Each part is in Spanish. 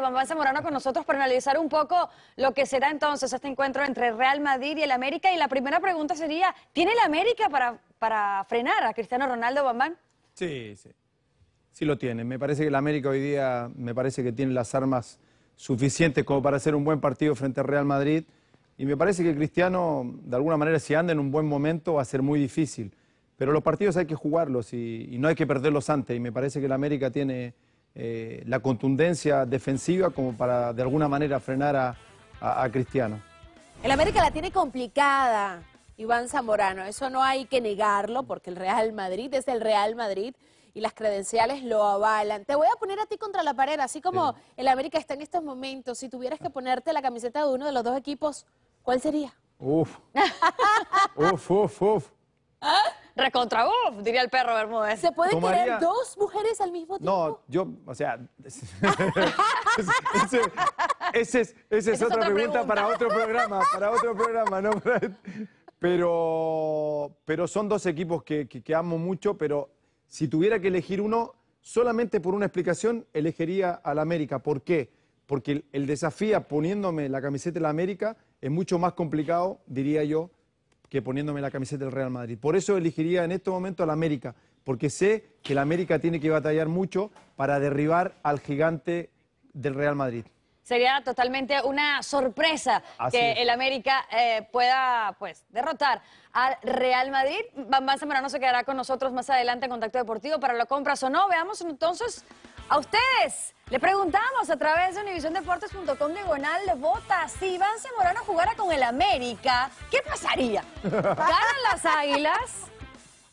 Bambán Zamorano con nosotros para analizar un poco lo que será entonces este encuentro entre Real Madrid y el América. Y la primera pregunta sería, ¿tiene el América para, para frenar a Cristiano Ronaldo Bambán? Sí, sí. Sí lo tiene. Me parece que el América hoy día, me parece que tiene las armas suficientes como para hacer un buen partido frente al Real Madrid. Y me parece que Cristiano, de alguna manera, si anda en un buen momento, va a ser muy difícil. Pero los partidos hay que jugarlos y, no hay que perderlos antes. Y me parece que el América tiene eh, la contundencia defensiva como para de alguna manera frenar a, Cristiano. El América la tiene complicada, Iván Zamorano, eso no hay que negarlo porque el Real Madrid es el Real Madrid y las credenciales lo avalan. Te voy a poner a ti contra la pared, así como el América está en estos momentos, si tuvieras que ponerte la camiseta de uno de los dos equipos, ¿cuál sería? Uf. uf, uf, uf. Recontra uf, diría el perro Bermúdez. ¿Se pueden querer dos mujeres al mismo tiempo? No, yo, o sea, es- esa es otra, pregunta, para otro programa, para otro programa, ¿no? Pero, pero son dos equipos que, amo mucho, pero si tuviera que elegir uno, solamente por una explicación, elegiría al América. ¿Por qué? Porque el, el desafío poniéndome la camiseta de la América es mucho más complicado, diría yo, que poniéndome la camiseta del Real Madrid. Por eso elegiría en este momento al América, porque sé que el América tiene que batallar mucho para derribar al gigante del Real Madrid. Sería totalmente una sorpresa que el América eh, pueda pues, derrotar al Real Madrid. Van Zamorano se quedará con nosotros más adelante en Contacto Deportivo para lo compras o no. Veamos entonces a ustedes le preguntamos a través de univisiondeportes.com diagonal vota si Iván MORANO jugara con el América, ¿qué pasaría? ¿Ganan las Águilas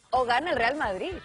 o gana el Real Madrid?